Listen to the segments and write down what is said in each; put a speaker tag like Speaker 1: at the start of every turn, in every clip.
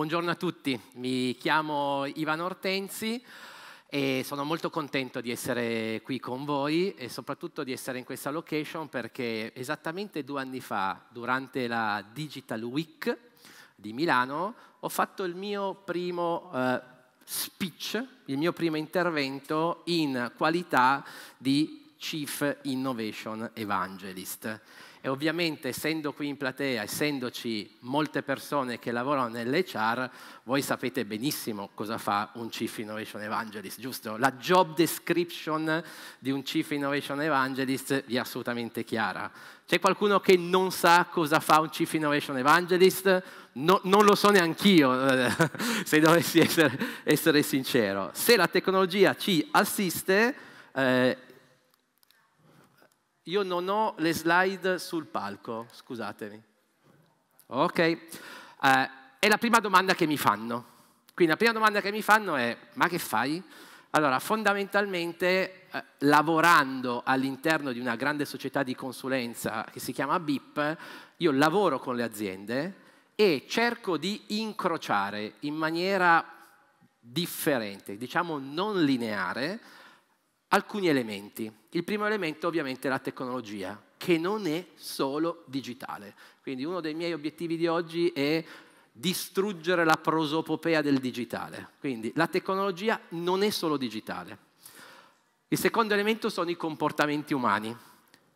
Speaker 1: Buongiorno a tutti, mi chiamo Ivan Ortenzi e sono molto contento di essere qui con voi e soprattutto di essere in questa location perché esattamente due anni fa, durante la Digital Week di Milano, ho fatto il mio primo eh, speech, il mio primo intervento in qualità di Chief Innovation Evangelist e ovviamente essendo qui in platea, essendoci molte persone che lavorano nell'HR, voi sapete benissimo cosa fa un Chief Innovation Evangelist, giusto? La job description di un Chief Innovation Evangelist vi è assolutamente chiara. C'è qualcuno che non sa cosa fa un Chief Innovation Evangelist? No, non lo so neanch'io, se dovessi essere, essere, sincero. Se la tecnologia ci assiste, eh, io non ho le slide sul palco, scusatemi. Ok, eh, è la prima domanda che mi fanno. Quindi la prima domanda che mi fanno è, ma che fai? Allora, fondamentalmente, eh, lavorando all'interno di una grande società di consulenza che si chiama BIP, io lavoro con le aziende e cerco di incrociare in maniera differente, diciamo non lineare, alcuni elementi. Il primo elemento ovviamente è la tecnologia, che non è solo digitale. Quindi uno dei miei obiettivi di oggi è distruggere la prosopopea del digitale. Quindi la tecnologia non è solo digitale. Il secondo elemento sono i comportamenti umani.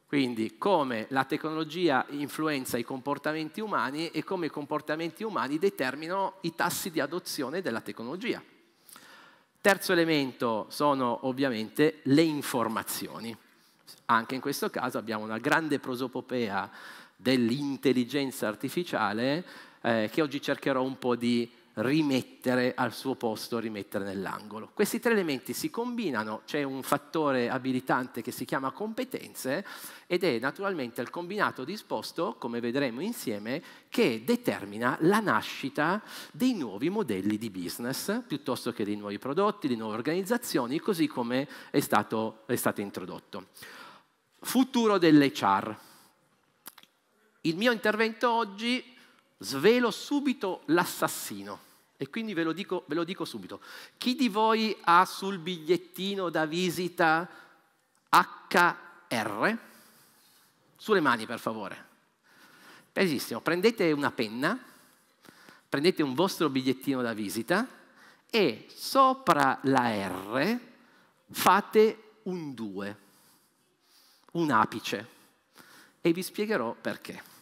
Speaker 1: Quindi come la tecnologia influenza i comportamenti umani e come i comportamenti umani determinano i tassi di adozione della tecnologia. Terzo elemento sono ovviamente le informazioni. Anche in questo caso abbiamo una grande prosopopea dell'intelligenza artificiale eh, che oggi cercherò un po' di rimettere al suo posto, rimettere nell'angolo. Questi tre elementi si combinano, c'è un fattore abilitante che si chiama competenze ed è naturalmente il combinato disposto, come vedremo insieme, che determina la nascita dei nuovi modelli di business, piuttosto che dei nuovi prodotti, di nuove organizzazioni, così come è stato, è stato introdotto. Futuro dell'HR. Il mio intervento oggi svelo subito l'assassino. E quindi ve lo, dico, ve lo dico subito. Chi di voi ha sul bigliettino da visita HR? Sulle mani, per favore. Benissimo, prendete una penna, prendete un vostro bigliettino da visita e sopra la R fate un 2, un apice. E vi spiegherò perché.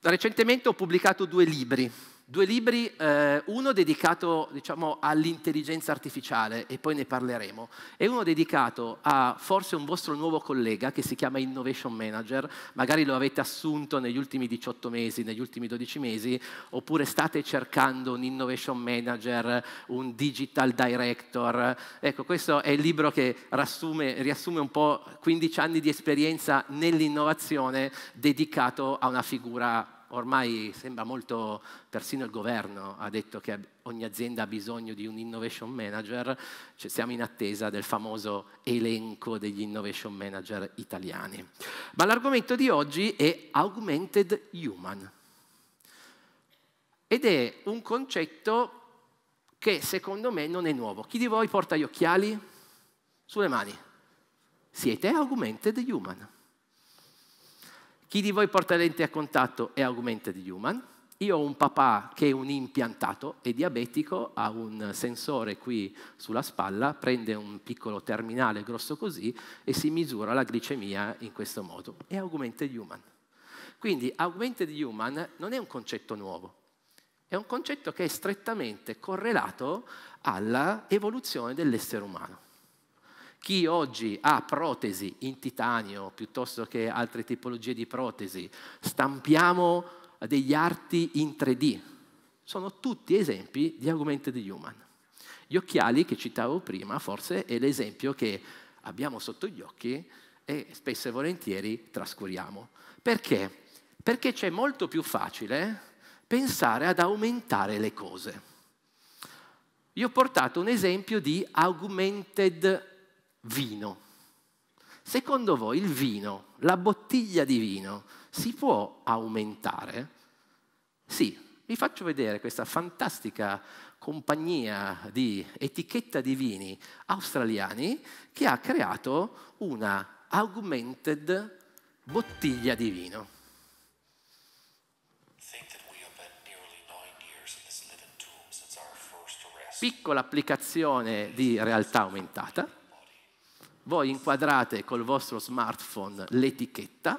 Speaker 1: Recentemente ho pubblicato due libri, Due libri, eh, uno dedicato diciamo, all'intelligenza artificiale, e poi ne parleremo, e uno dedicato a forse un vostro nuovo collega che si chiama Innovation Manager, magari lo avete assunto negli ultimi 18 mesi, negli ultimi 12 mesi, oppure state cercando un Innovation Manager, un Digital Director. Ecco, questo è il libro che rassume, riassume un po' 15 anni di esperienza nell'innovazione dedicato a una figura ormai sembra molto, persino il governo ha detto che ogni azienda ha bisogno di un innovation manager, cioè siamo in attesa del famoso elenco degli innovation manager italiani. Ma l'argomento di oggi è augmented human. Ed è un concetto che secondo me non è nuovo. Chi di voi porta gli occhiali? Sulle mani. Siete augmented human. Chi di voi porta lenti a contatto è augmented human. Io ho un papà che è un impiantato, è diabetico, ha un sensore qui sulla spalla, prende un piccolo terminale grosso così e si misura la glicemia in questo modo. È augmented human. Quindi augmented human non è un concetto nuovo, è un concetto che è strettamente correlato all'evoluzione dell'essere umano. Chi oggi ha protesi in titanio piuttosto che altre tipologie di protesi, stampiamo degli arti in 3D, sono tutti esempi di augmented human. Gli occhiali che citavo prima forse è l'esempio che abbiamo sotto gli occhi e spesso e volentieri trascuriamo. Perché? Perché c'è molto più facile pensare ad aumentare le cose. Io ho portato un esempio di augmented vino. Secondo voi il vino, la bottiglia di vino, si può aumentare? Sì, vi faccio vedere questa fantastica compagnia di etichetta di vini australiani che ha creato una augmented bottiglia di vino. Piccola applicazione di realtà aumentata voi inquadrate col vostro smartphone l'etichetta,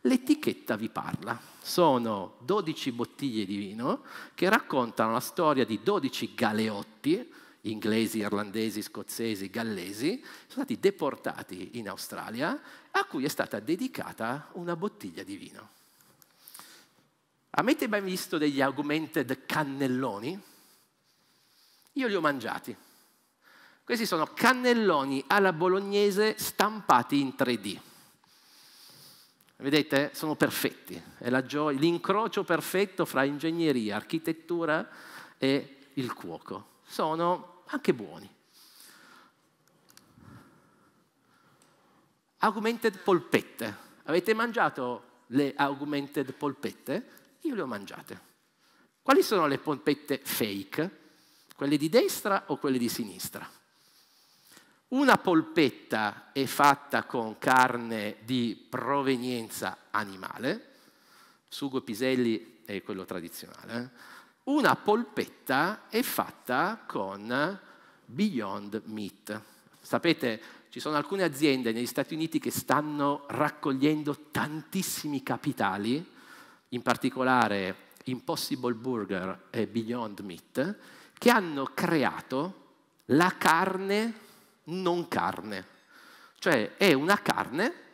Speaker 1: l'etichetta vi parla. Sono 12 bottiglie di vino che raccontano la storia di 12 galeotti, inglesi, irlandesi, scozzesi, gallesi, sono stati deportati in Australia, a cui è stata dedicata una bottiglia di vino. Avete mai visto degli augmented cannelloni? Io li ho mangiati. Questi sono cannelloni alla bolognese stampati in 3D. Vedete? Sono perfetti. È l'incrocio perfetto fra ingegneria, architettura e il cuoco. Sono anche buoni. Augmented polpette. Avete mangiato le augmented polpette? Io le ho mangiate. Quali sono le polpette fake? Quelle di destra o quelle di sinistra? Una polpetta è fatta con carne di provenienza animale, sugo piselli è quello tradizionale, eh. una polpetta è fatta con Beyond Meat. Sapete, ci sono alcune aziende negli Stati Uniti che stanno raccogliendo tantissimi capitali, in particolare Impossible Burger e Beyond Meat, che hanno creato la carne non carne. Cioè è una carne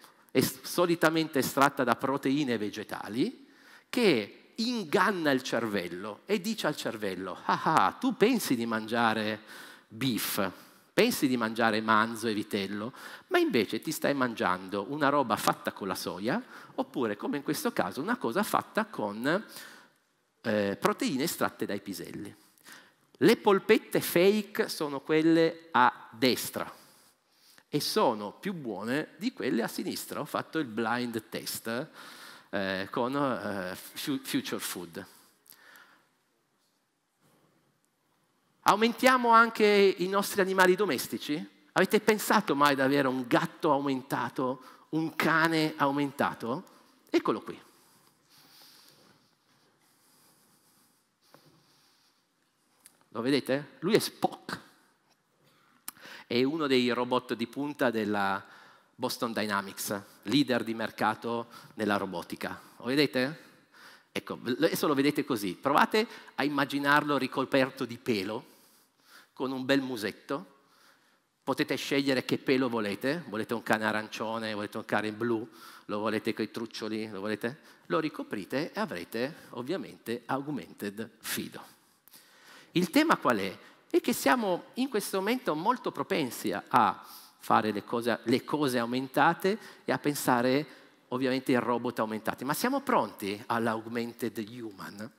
Speaker 1: solitamente estratta da proteine vegetali che inganna il cervello e dice al cervello, ah ah, tu pensi di mangiare beef, pensi di mangiare manzo e vitello, ma invece ti stai mangiando una roba fatta con la soia, oppure come in questo caso una cosa fatta con eh, proteine estratte dai piselli. Le polpette fake sono quelle a destra e sono più buone di quelle a sinistra. Ho fatto il blind test eh, con eh, Future Food. Aumentiamo anche i nostri animali domestici? Avete pensato mai ad avere un gatto aumentato, un cane aumentato? Eccolo qui. Lo vedete? Lui è Spock. È uno dei robot di punta della Boston Dynamics, leader di mercato nella robotica. Lo vedete? Ecco, adesso lo vedete così. Provate a immaginarlo ricoperto di pelo, con un bel musetto. Potete scegliere che pelo volete. Volete un cane arancione, volete un cane blu, lo volete con i truccioli, lo volete? Lo ricoprite e avrete ovviamente augmented fido. Il tema qual è? È che siamo in questo momento molto propensi a fare le cose, le cose aumentate e a pensare ovviamente ai robot aumentati. Ma siamo pronti all'augmented human?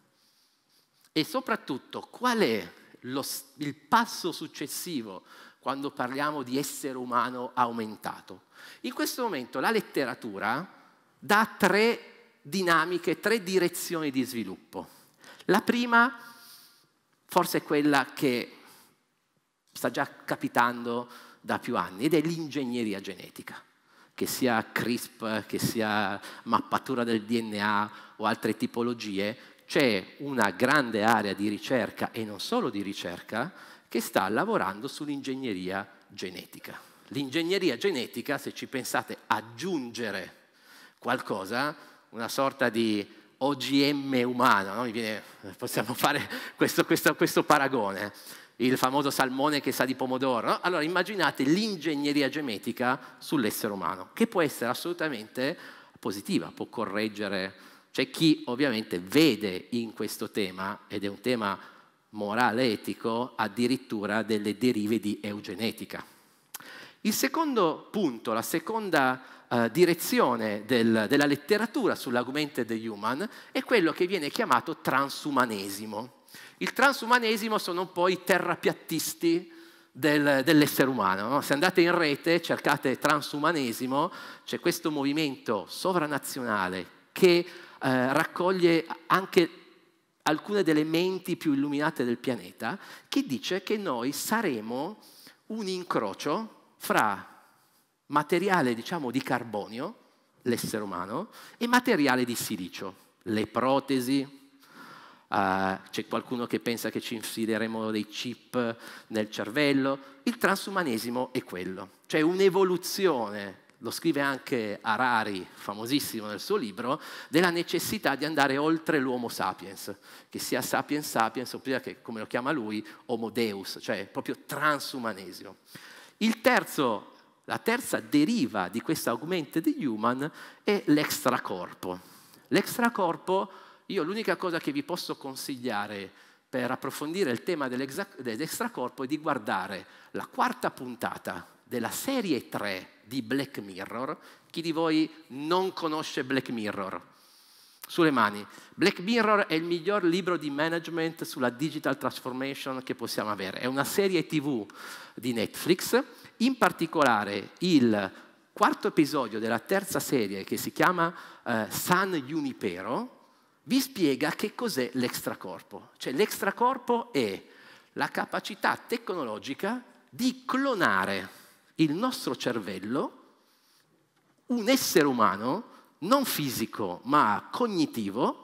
Speaker 1: E soprattutto qual è lo, il passo successivo quando parliamo di essere umano aumentato? In questo momento la letteratura dà tre dinamiche, tre direzioni di sviluppo. La prima è forse è quella che sta già capitando da più anni ed è l'ingegneria genetica, che sia CRISP, che sia mappatura del DNA o altre tipologie, c'è una grande area di ricerca e non solo di ricerca che sta lavorando sull'ingegneria genetica. L'ingegneria genetica, se ci pensate aggiungere qualcosa, una sorta di OGM umano, no? viene, possiamo fare questo, questo, questo, paragone, eh? il famoso salmone che sa di pomodoro. No? Allora immaginate l'ingegneria genetica sull'essere umano, che può essere assolutamente positiva, può correggere. C'è chi ovviamente vede in questo tema, ed è un tema morale, etico, addirittura delle derive di eugenetica. Il secondo punto, la seconda eh, direzione del, della letteratura sull'argomento sull'augmented human è quello che viene chiamato transumanesimo. Il transumanesimo sono un po' i terrapiattisti del, dell'essere umano. No? Se andate in rete, cercate transumanesimo, c'è questo movimento sovranazionale che eh, raccoglie anche alcune delle menti più illuminate del pianeta, che dice che noi saremo un incrocio fra materiale diciamo di carbonio, l'essere umano, e materiale di silicio, le protesi, Uh, c'è qualcuno che pensa che ci infileremo dei chip nel cervello. Il transumanesimo è quello, cioè un'evoluzione, lo scrive anche Harari, famosissimo nel suo libro, della necessità di andare oltre l'uomo sapiens, che sia sapiens sapiens, oppure che, come lo chiama lui, homo deus, cioè proprio transumanesimo. Il terzo la terza deriva di questa augmented human è l'extracorpo. L'extracorpo, io l'unica cosa che vi posso consigliare per approfondire il tema dell'extracorpo è di guardare la quarta puntata della serie 3 di Black Mirror. Chi di voi non conosce Black Mirror? sulle mani. Black Mirror è il miglior libro di management sulla digital transformation che possiamo avere. È una serie TV di Netflix, in particolare il quarto episodio della terza serie che si chiama eh, San Junipero vi spiega che cos'è l'extracorpo. Cioè l'extracorpo è la capacità tecnologica di clonare il nostro cervello, un essere umano, non fisico ma cognitivo,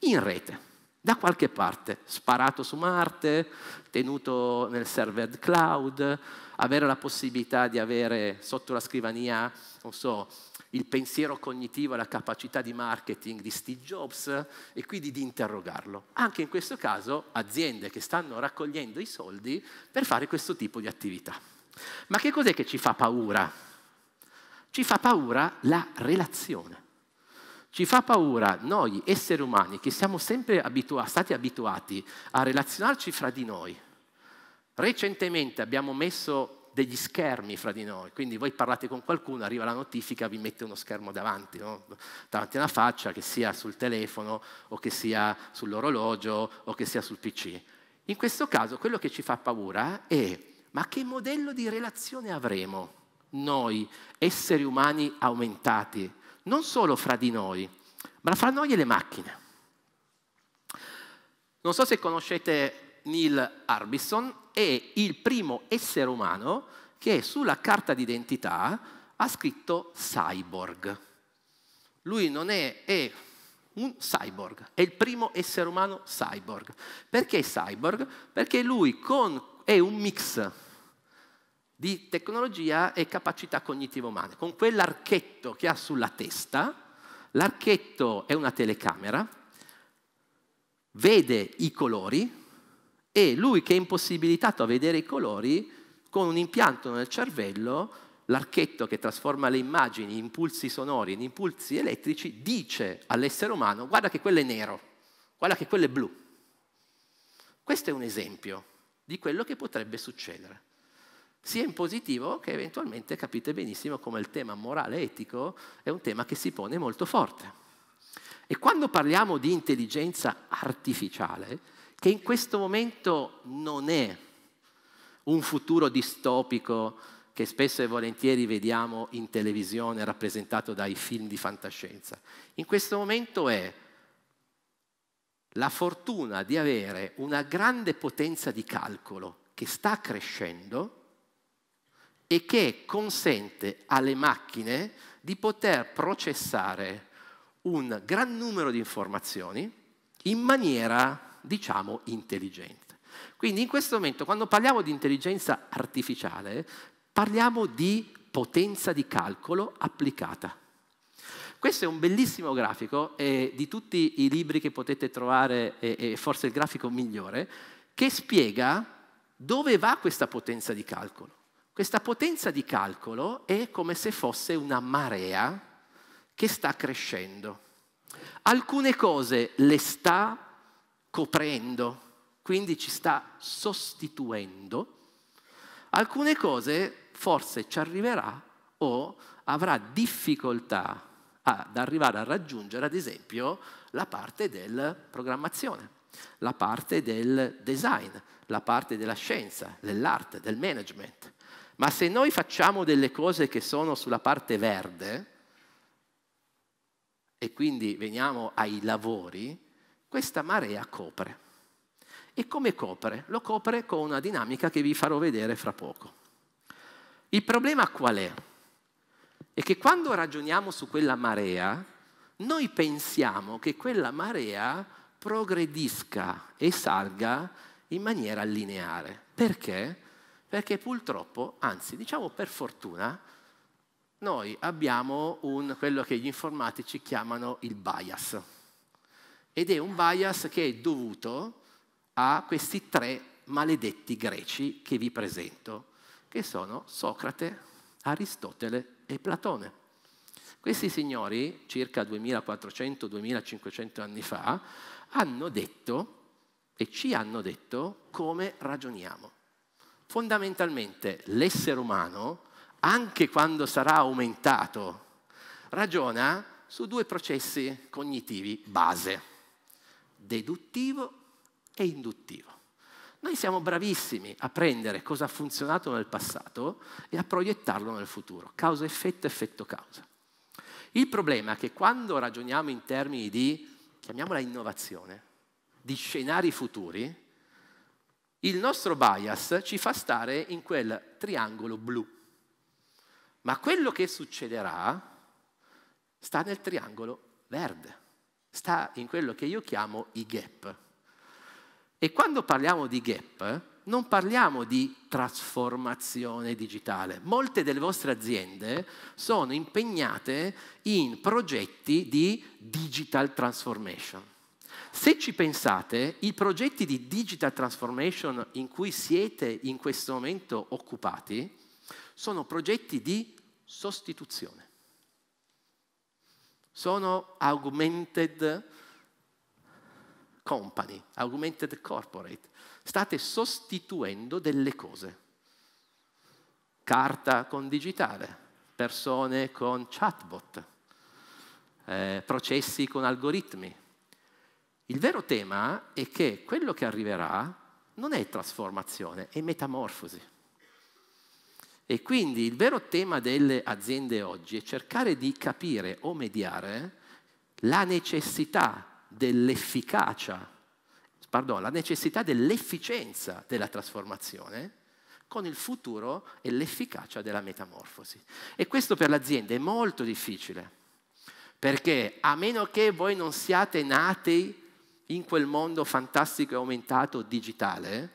Speaker 1: in rete, da qualche parte, sparato su Marte, tenuto nel server cloud, avere la possibilità di avere sotto la scrivania, non so, il pensiero cognitivo e la capacità di marketing di Steve Jobs e quindi di interrogarlo. Anche in questo caso aziende che stanno raccogliendo i soldi per fare questo tipo di attività. Ma che cos'è che ci fa paura ci fa paura la relazione. Ci fa paura noi esseri umani che siamo sempre abitu stati abituati a relazionarci fra di noi. Recentemente abbiamo messo degli schermi fra di noi, quindi voi parlate con qualcuno, arriva la notifica, vi mette uno schermo davanti, no? davanti alla faccia, che sia sul telefono o che sia sull'orologio o che sia sul PC. In questo caso quello che ci fa paura è ma che modello di relazione avremo? noi, esseri umani aumentati, non solo fra di noi, ma fra noi e le macchine. Non so se conoscete Neil Arbison, è il primo essere umano che sulla carta d'identità ha scritto cyborg. Lui non è, è un cyborg, è il primo essere umano cyborg. Perché cyborg? Perché lui con, è un mix di tecnologia e capacità cognitive umane. Con quell'archetto che ha sulla testa, l'archetto è una telecamera, vede i colori e lui che è impossibilitato a vedere i colori, con un impianto nel cervello, l'archetto che trasforma le immagini, in impulsi sonori, in impulsi elettrici, dice all'essere umano guarda che quello è nero, guarda che quello è blu. Questo è un esempio di quello che potrebbe succedere sia in positivo che eventualmente capite benissimo come il tema morale etico è un tema che si pone molto forte. E quando parliamo di intelligenza artificiale, che in questo momento non è un futuro distopico che spesso e volentieri vediamo in televisione rappresentato dai film di fantascienza. In questo momento è la fortuna di avere una grande potenza di calcolo che sta crescendo e che consente alle macchine di poter processare un gran numero di informazioni in maniera, diciamo, intelligente. Quindi in questo momento, quando parliamo di intelligenza artificiale, parliamo di potenza di calcolo applicata. Questo è un bellissimo grafico eh, di tutti i libri che potete trovare, e eh, forse il grafico migliore, che spiega dove va questa potenza di calcolo. Questa potenza di calcolo è come se fosse una marea che sta crescendo. Alcune cose le sta coprendo, quindi ci sta sostituendo. Alcune cose forse ci arriverà o avrà difficoltà ad arrivare a raggiungere, ad esempio, la parte della programmazione, la parte del design, la parte della scienza, dell'arte, del management. Ma se noi facciamo delle cose che sono sulla parte verde e quindi veniamo ai lavori, questa marea copre. E come copre? Lo copre con una dinamica che vi farò vedere fra poco. Il problema qual è? È che quando ragioniamo su quella marea, noi pensiamo che quella marea progredisca e salga in maniera lineare. Perché? Perché purtroppo, anzi diciamo per fortuna, noi abbiamo un, quello che gli informatici chiamano il bias. Ed è un bias che è dovuto a questi tre maledetti greci che vi presento, che sono Socrate, Aristotele e Platone. Questi signori, circa 2400-2500 anni fa, hanno detto e ci hanno detto come ragioniamo. Fondamentalmente l'essere umano, anche quando sarà aumentato, ragiona su due processi cognitivi base, deduttivo e induttivo. Noi siamo bravissimi a prendere cosa ha funzionato nel passato e a proiettarlo nel futuro, causa-effetto, effetto-causa. Il problema è che quando ragioniamo in termini di, chiamiamola innovazione, di scenari futuri, il nostro bias ci fa stare in quel triangolo blu. Ma quello che succederà sta nel triangolo verde, sta in quello che io chiamo i gap. E quando parliamo di gap, non parliamo di trasformazione digitale. Molte delle vostre aziende sono impegnate in progetti di digital transformation. Se ci pensate, i progetti di digital transformation in cui siete in questo momento occupati sono progetti di sostituzione. Sono augmented company, augmented corporate. State sostituendo delle cose. Carta con digitale, persone con chatbot, eh, processi con algoritmi, il vero tema è che quello che arriverà non è trasformazione, è metamorfosi. E quindi il vero tema delle aziende oggi è cercare di capire o mediare la necessità dell'efficacia, pardon, la necessità dell'efficienza della trasformazione con il futuro e l'efficacia della metamorfosi. E questo per l'azienda è molto difficile, perché a meno che voi non siate nati in quel mondo fantastico e aumentato digitale,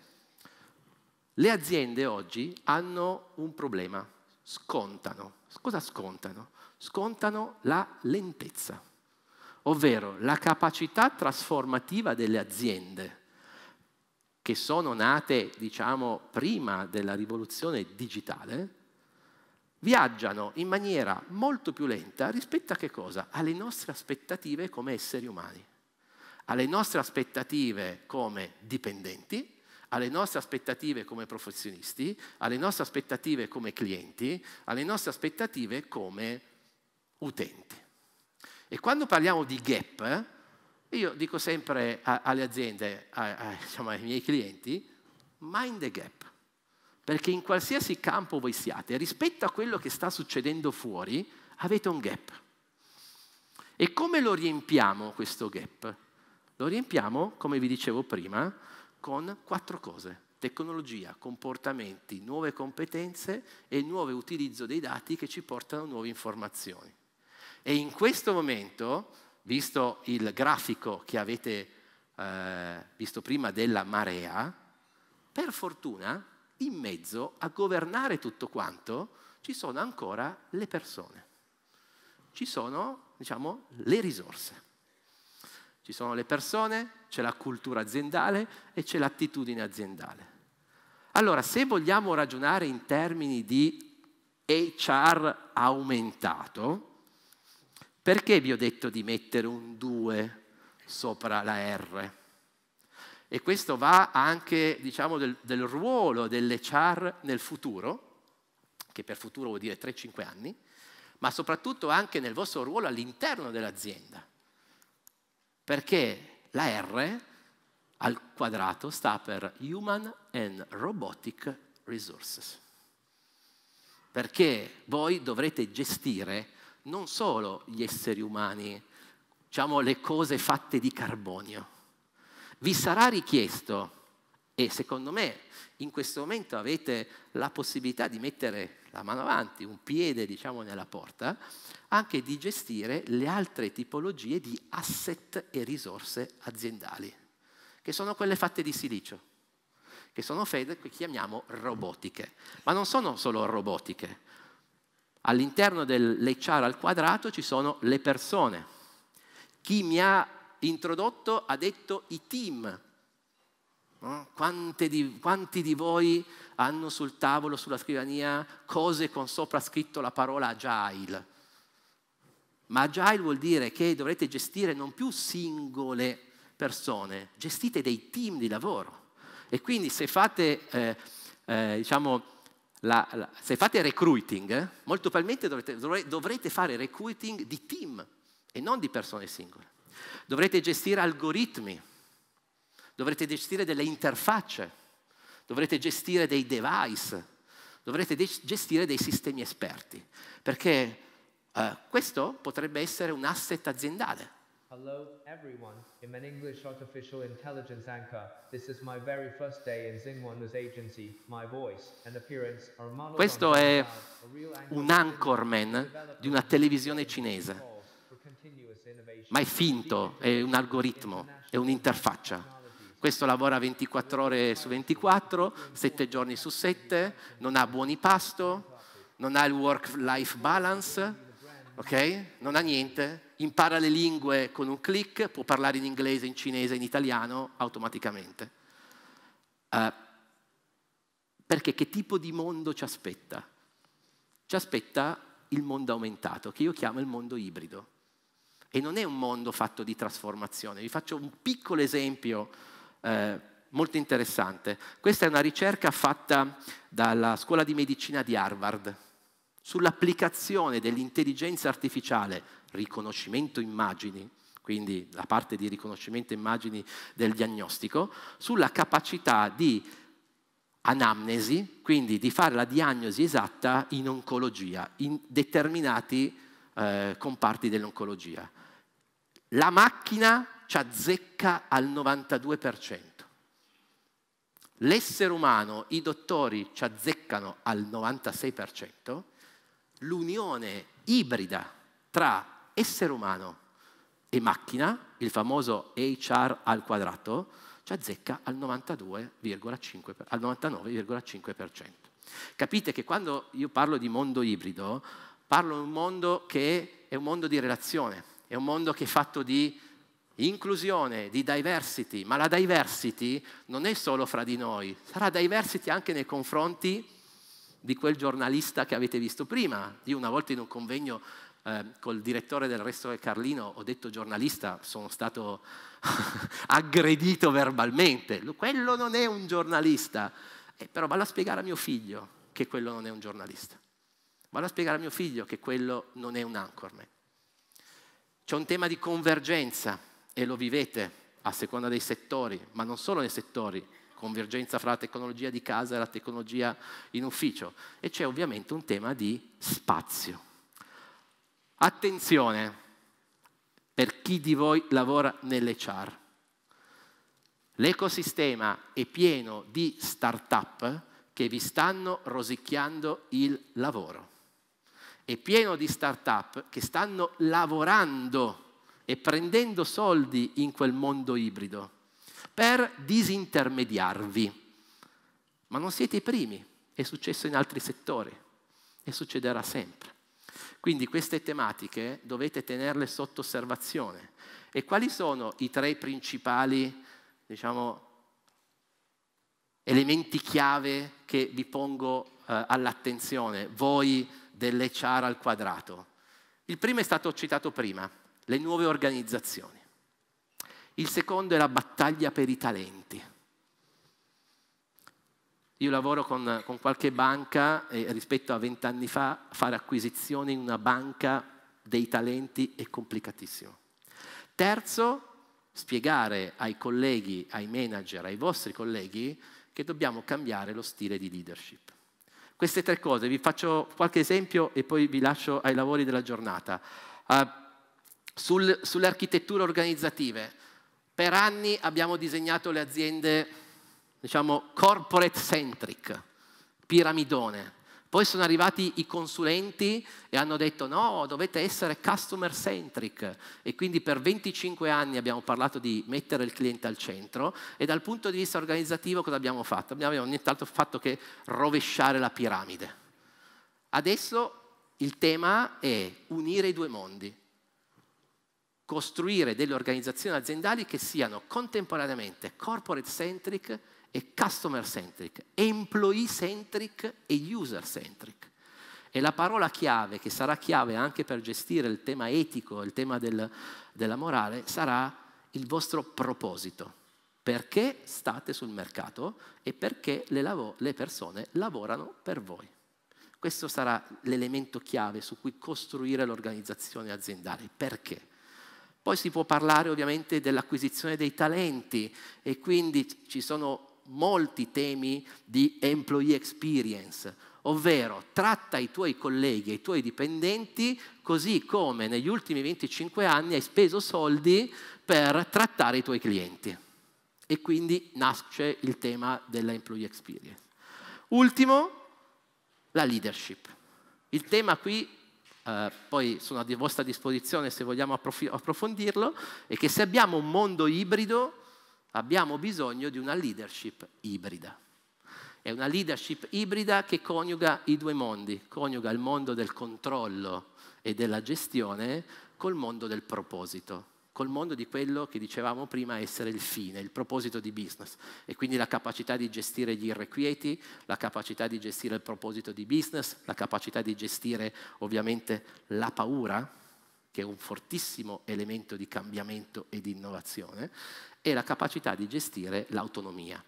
Speaker 1: le aziende oggi hanno un problema, scontano. Cosa scontano? Scontano la lentezza, ovvero la capacità trasformativa delle aziende che sono nate, diciamo, prima della rivoluzione digitale, viaggiano in maniera molto più lenta rispetto a che cosa? Alle nostre aspettative come esseri umani alle nostre aspettative come dipendenti, alle nostre aspettative come professionisti, alle nostre aspettative come clienti, alle nostre aspettative come utenti. E quando parliamo di gap, io dico sempre alle aziende, a, diciamo ai miei clienti, mind the gap. Perché in qualsiasi campo voi siate, rispetto a quello che sta succedendo fuori, avete un gap. E come lo riempiamo questo gap? Lo riempiamo, come vi dicevo prima, con quattro cose. Tecnologia, comportamenti, nuove competenze e nuovo utilizzo dei dati che ci portano nuove informazioni. E in questo momento, visto il grafico che avete eh, visto prima della marea, per fortuna in mezzo a governare tutto quanto ci sono ancora le persone, ci sono diciamo, le risorse. Ci sono le persone, c'è la cultura aziendale e c'è l'attitudine aziendale. Allora, se vogliamo ragionare in termini di HR aumentato, perché vi ho detto di mettere un 2 sopra la R? E questo va anche, diciamo, del, del ruolo dell'HR nel futuro, che per futuro vuol dire 3-5 anni, ma soprattutto anche nel vostro ruolo all'interno dell'azienda perché la R al quadrato sta per Human and Robotic Resources, perché voi dovrete gestire non solo gli esseri umani, diciamo le cose fatte di carbonio, vi sarà richiesto e secondo me in questo momento avete la possibilità di mettere la mano avanti, un piede diciamo nella porta, anche di gestire le altre tipologie di asset e risorse aziendali, che sono quelle fatte di silicio, che sono fede che chiamiamo robotiche. Ma non sono solo robotiche. All'interno dell'HR al quadrato ci sono le persone. Chi mi ha introdotto ha detto i team, di, quanti di voi hanno sul tavolo, sulla scrivania, cose con sopra scritto la parola agile? Ma agile vuol dire che dovrete gestire non più singole persone, gestite dei team di lavoro. E quindi se fate, eh, eh, diciamo, la, la, se fate recruiting, eh, molto probabilmente dovrete, dovrete fare recruiting di team e non di persone singole. Dovrete gestire algoritmi dovrete gestire delle interfacce, dovrete gestire dei device, dovrete de- gestire dei sistemi esperti, perché eh, questo potrebbe essere un asset aziendale. Hello everyone, I'm an English artificial intelligence anchor. This is my very first day in Xingwan Agency. My voice and appearance are modeled Questo è un anchorman di una televisione cinese, ma è finto, è un algoritmo, è un'interfaccia. Questo lavora 24 ore su 24, 7 giorni su 7, non ha buoni pasto, non ha il work-life balance, ok? Non ha niente. Impara le lingue con un clic, può parlare in inglese, in cinese, in italiano automaticamente. Uh, perché che tipo di mondo ci aspetta? Ci aspetta il mondo aumentato, che io chiamo il mondo ibrido. E non è un mondo fatto di trasformazione. Vi faccio un piccolo esempio eh, molto interessante. Questa è una ricerca fatta dalla scuola di medicina di Harvard sull'applicazione dell'intelligenza artificiale, riconoscimento immagini, quindi la parte di riconoscimento immagini del diagnostico, sulla capacità di anamnesi, quindi di fare la diagnosi esatta in oncologia, in determinati eh, comparti dell'oncologia. La macchina ci azzecca al 92%. L'essere umano, i dottori ci azzeccano al 96%, l'unione ibrida tra essere umano e macchina, il famoso HR al quadrato, ci azzecca al 99,5%. Al 99,5%. Capite che quando io parlo di mondo ibrido, parlo di un mondo che è un mondo di relazione, è un mondo che è fatto di inclusione, di diversity, ma la diversity non è solo fra di noi, sarà diversity anche nei confronti di quel giornalista che avete visto prima. Io una volta in un convegno eh, col direttore del Resto del Carlino ho detto giornalista, sono stato aggredito verbalmente. Quello non è un giornalista. Eh, però vado a spiegare a mio figlio che quello non è un giornalista. Vado a spiegare a mio figlio che quello non è un anchorman. C'è un tema di convergenza e lo vivete a seconda dei settori, ma non solo nei settori, convergenza fra la tecnologia di casa e la tecnologia in ufficio. E c'è ovviamente un tema di spazio. Attenzione per chi di voi lavora nelle char. L'ecosistema è pieno di start-up che vi stanno rosicchiando il lavoro. È pieno di start-up che stanno lavorando e prendendo soldi in quel mondo ibrido per disintermediarvi. Ma non siete i primi, è successo in altri settori e succederà sempre. Quindi queste tematiche dovete tenerle sotto osservazione. E quali sono i tre principali, diciamo, elementi chiave che vi pongo eh, all'attenzione, voi dell'HR al quadrato? Il primo è stato citato prima, le nuove organizzazioni. Il secondo è la battaglia per i talenti. Io lavoro con, con qualche banca e rispetto a vent'anni fa fare acquisizioni in una banca dei talenti è complicatissimo. Terzo, spiegare ai colleghi, ai manager, ai vostri colleghi che dobbiamo cambiare lo stile di leadership. Queste tre cose, vi faccio qualche esempio e poi vi lascio ai lavori della giornata. Uh, sul, sulle architetture organizzative, per anni abbiamo disegnato le aziende, diciamo, corporate centric, piramidone. Poi sono arrivati i consulenti e hanno detto no, dovete essere customer centric e quindi per 25 anni abbiamo parlato di mettere il cliente al centro e dal punto di vista organizzativo cosa abbiamo fatto? Abbiamo nient'altro fatto che rovesciare la piramide. Adesso il tema è unire i due mondi, costruire delle organizzazioni aziendali che siano contemporaneamente corporate centric e customer centric, employee centric e user centric. E la parola chiave, che sarà chiave anche per gestire il tema etico, il tema del, della morale, sarà il vostro proposito. Perché state sul mercato e perché le, lavo- le persone lavorano per voi. Questo sarà l'elemento chiave su cui costruire l'organizzazione aziendale. Perché? Poi si può parlare ovviamente dell'acquisizione dei talenti e quindi ci sono molti temi di employee experience, ovvero tratta i tuoi colleghi e i tuoi dipendenti così come negli ultimi 25 anni hai speso soldi per trattare i tuoi clienti. E quindi nasce il tema della employee experience. Ultimo, la leadership. Il tema qui eh, poi sono a vostra disposizione se vogliamo approfondirlo, è che se abbiamo un mondo ibrido abbiamo bisogno di una leadership ibrida. È una leadership ibrida che coniuga i due mondi, coniuga il mondo del controllo e della gestione col mondo del proposito col mondo di quello che dicevamo prima essere il fine, il proposito di business e quindi la capacità di gestire gli irrequieti, la capacità di gestire il proposito di business, la capacità di gestire ovviamente la paura, che è un fortissimo elemento di cambiamento e di innovazione, e la capacità di gestire l'autonomia.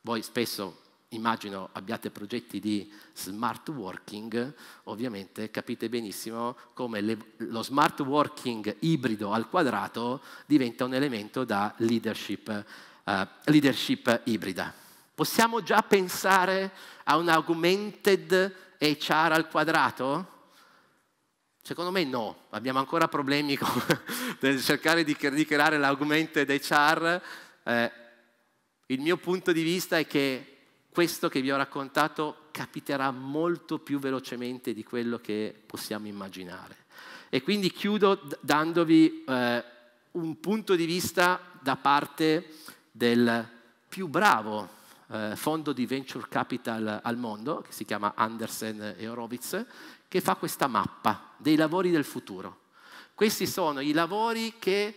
Speaker 1: Voi spesso immagino abbiate progetti di smart working, ovviamente capite benissimo come le, lo smart working ibrido al quadrato diventa un elemento da leadership, uh, leadership ibrida. Possiamo già pensare a un augmented HR al quadrato? Secondo me no, abbiamo ancora problemi nel cercare di, di creare l'augmented HR. Eh, il mio punto di vista è che questo che vi ho raccontato capiterà molto più velocemente di quello che possiamo immaginare. E quindi chiudo dandovi eh, un punto di vista da parte del più bravo eh, fondo di venture capital al mondo, che si chiama Andersen e Horowitz, che fa questa mappa dei lavori del futuro. Questi sono i lavori che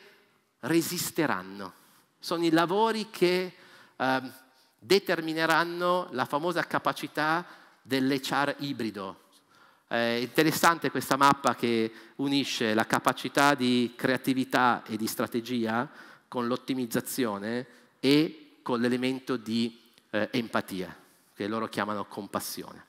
Speaker 1: resisteranno, sono i lavori che... Eh, determineranno la famosa capacità dell'HR ibrido. È interessante questa mappa che unisce la capacità di creatività e di strategia con l'ottimizzazione e con l'elemento di eh, empatia, che loro chiamano compassione.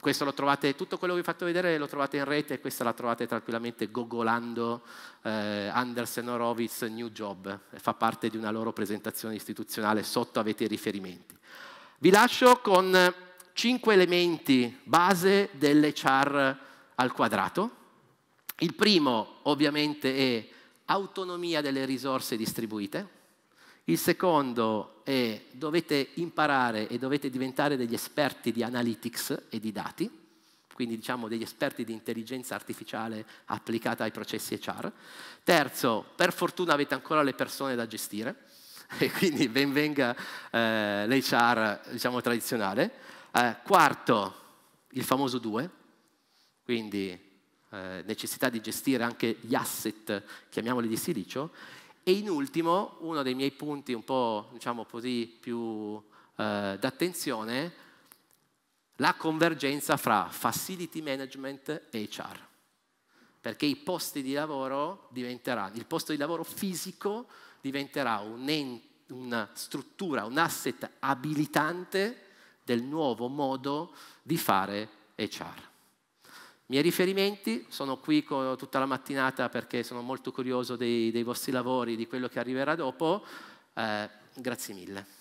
Speaker 1: Questo lo trovate, tutto quello che vi ho fatto vedere lo trovate in rete, questa la trovate tranquillamente googolando eh, Andersen Horowitz New Job, fa parte di una loro presentazione istituzionale, sotto avete i riferimenti. Vi lascio con cinque elementi base delle char al quadrato. Il primo ovviamente è autonomia delle risorse distribuite, il secondo eh, dovete imparare e dovete diventare degli esperti di analytics e di dati, quindi diciamo degli esperti di intelligenza artificiale applicata ai processi HR. Terzo, per fortuna avete ancora le persone da gestire, e quindi benvenga eh, l'HR diciamo, tradizionale. Eh, quarto, il famoso 2, quindi eh, necessità di gestire anche gli asset, chiamiamoli di silicio. E in ultimo, uno dei miei punti un po' diciamo così, più eh, d'attenzione, la convergenza fra facility management e HR. Perché i posti di lavoro diventeranno, il posto di lavoro fisico diventerà un ente una struttura, un asset abilitante del nuovo modo di fare HR miei riferimenti, sono qui tutta la mattinata perché sono molto curioso dei, dei vostri lavori, di quello che arriverà dopo. Eh, grazie mille.